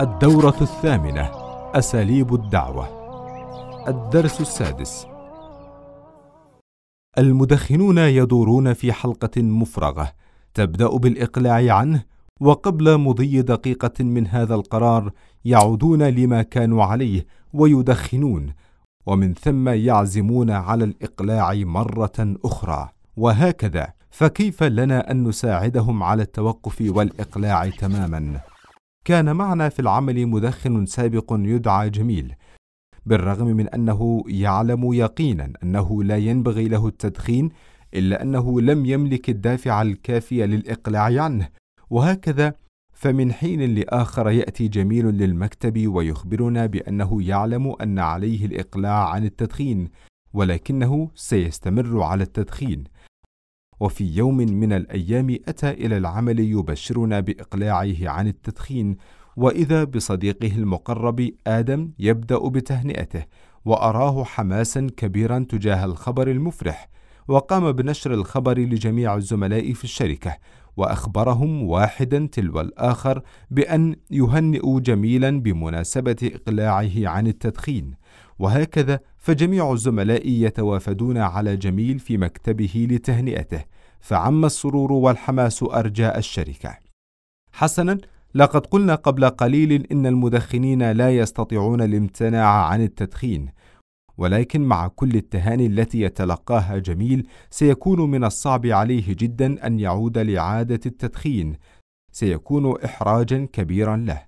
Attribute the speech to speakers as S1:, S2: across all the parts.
S1: الدورة الثامنة أساليب الدعوة الدرس السادس المدخنون يدورون في حلقة مفرغة تبدأ بالإقلاع عنه وقبل مضي دقيقة من هذا القرار يعودون لما كانوا عليه ويدخنون ومن ثم يعزمون على الإقلاع مرة أخرى وهكذا فكيف لنا أن نساعدهم على التوقف والإقلاع تماما؟ كان معنا في العمل مدخن سابق يدعى جميل بالرغم من انه يعلم يقينا انه لا ينبغي له التدخين الا انه لم يملك الدافع الكافي للاقلاع عنه وهكذا فمن حين لاخر ياتي جميل للمكتب ويخبرنا بانه يعلم ان عليه الاقلاع عن التدخين ولكنه سيستمر على التدخين وفي يوم من الايام اتى الى العمل يبشرنا باقلاعه عن التدخين واذا بصديقه المقرب ادم يبدا بتهنئته واراه حماسا كبيرا تجاه الخبر المفرح وقام بنشر الخبر لجميع الزملاء في الشركه واخبرهم واحدا تلو الاخر بان يهنئوا جميلا بمناسبه اقلاعه عن التدخين وهكذا فجميع الزملاء يتوافدون على جميل في مكتبه لتهنئته فعم السرور والحماس ارجاء الشركه حسنا لقد قلنا قبل قليل ان المدخنين لا يستطيعون الامتناع عن التدخين ولكن مع كل التهاني التي يتلقاها جميل سيكون من الصعب عليه جدا ان يعود لعاده التدخين سيكون احراجا كبيرا له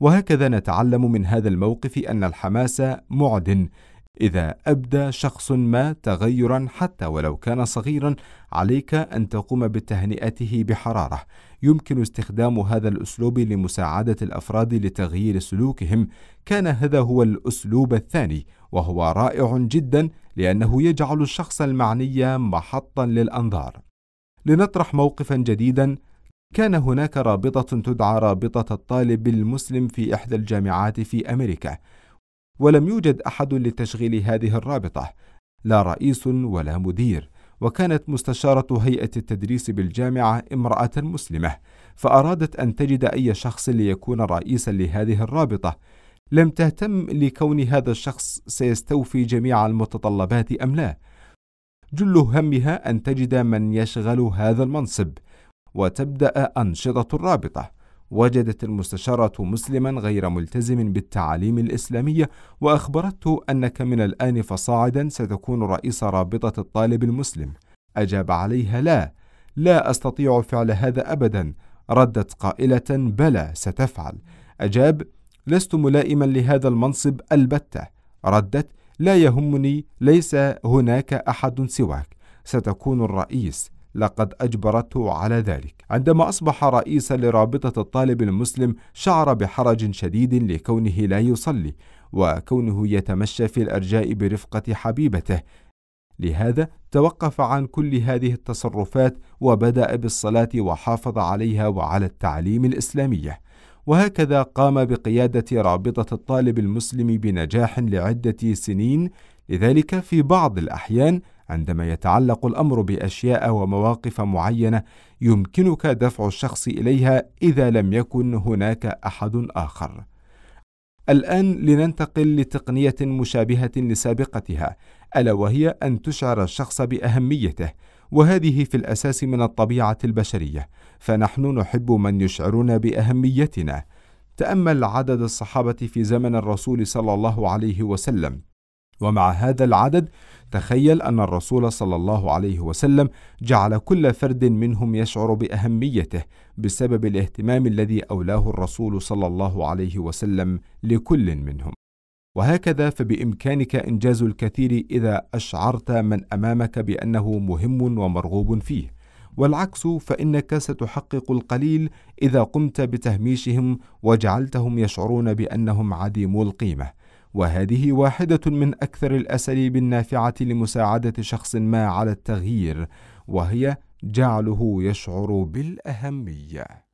S1: وهكذا نتعلم من هذا الموقف ان الحماس معدن إذا أبدى شخص ما تغيرا حتى ولو كان صغيرا عليك أن تقوم بتهنئته بحرارة يمكن استخدام هذا الأسلوب لمساعدة الأفراد لتغيير سلوكهم كان هذا هو الأسلوب الثاني وهو رائع جدا لأنه يجعل الشخص المعني محطا للأنظار لنطرح موقفا جديدا كان هناك رابطة تدعى رابطة الطالب المسلم في إحدى الجامعات في أمريكا ولم يوجد احد لتشغيل هذه الرابطه لا رئيس ولا مدير وكانت مستشاره هيئه التدريس بالجامعه امراه مسلمه فارادت ان تجد اي شخص ليكون رئيسا لهذه الرابطه لم تهتم لكون هذا الشخص سيستوفي جميع المتطلبات ام لا جل همها ان تجد من يشغل هذا المنصب وتبدا انشطه الرابطه وجدت المستشارة مسلما غير ملتزم بالتعاليم الإسلامية وأخبرته أنك من الآن فصاعدا ستكون رئيس رابطة الطالب المسلم أجاب عليها لا لا أستطيع فعل هذا أبدا ردت قائلة بلى ستفعل أجاب لست ملائما لهذا المنصب البتة ردت لا يهمني ليس هناك أحد سواك ستكون الرئيس لقد أجبرته على ذلك. عندما أصبح رئيسا لرابطة الطالب المسلم شعر بحرج شديد لكونه لا يصلي وكونه يتمشى في الأرجاء برفقة حبيبته. لهذا توقف عن كل هذه التصرفات وبدأ بالصلاة وحافظ عليها وعلى التعليم الإسلامية. وهكذا قام بقيادة رابطة الطالب المسلم بنجاح لعدة سنين، لذلك في بعض الأحيان عندما يتعلق الامر باشياء ومواقف معينه يمكنك دفع الشخص اليها اذا لم يكن هناك احد اخر الان لننتقل لتقنيه مشابهه لسابقتها الا وهي ان تشعر الشخص باهميته وهذه في الاساس من الطبيعه البشريه فنحن نحب من يشعرنا باهميتنا تامل عدد الصحابه في زمن الرسول صلى الله عليه وسلم ومع هذا العدد تخيل أن الرسول صلى الله عليه وسلم جعل كل فرد منهم يشعر بأهميته بسبب الاهتمام الذي أولاه الرسول صلى الله عليه وسلم لكل منهم. وهكذا فبإمكانك إنجاز الكثير إذا أشعرت من أمامك بأنه مهم ومرغوب فيه. والعكس فإنك ستحقق القليل إذا قمت بتهميشهم وجعلتهم يشعرون بأنهم عديمو القيمة. وهذه واحدة من أكثر الأساليب النافعة لمساعدة شخص ما على التغيير وهي جعله يشعر بالأهمية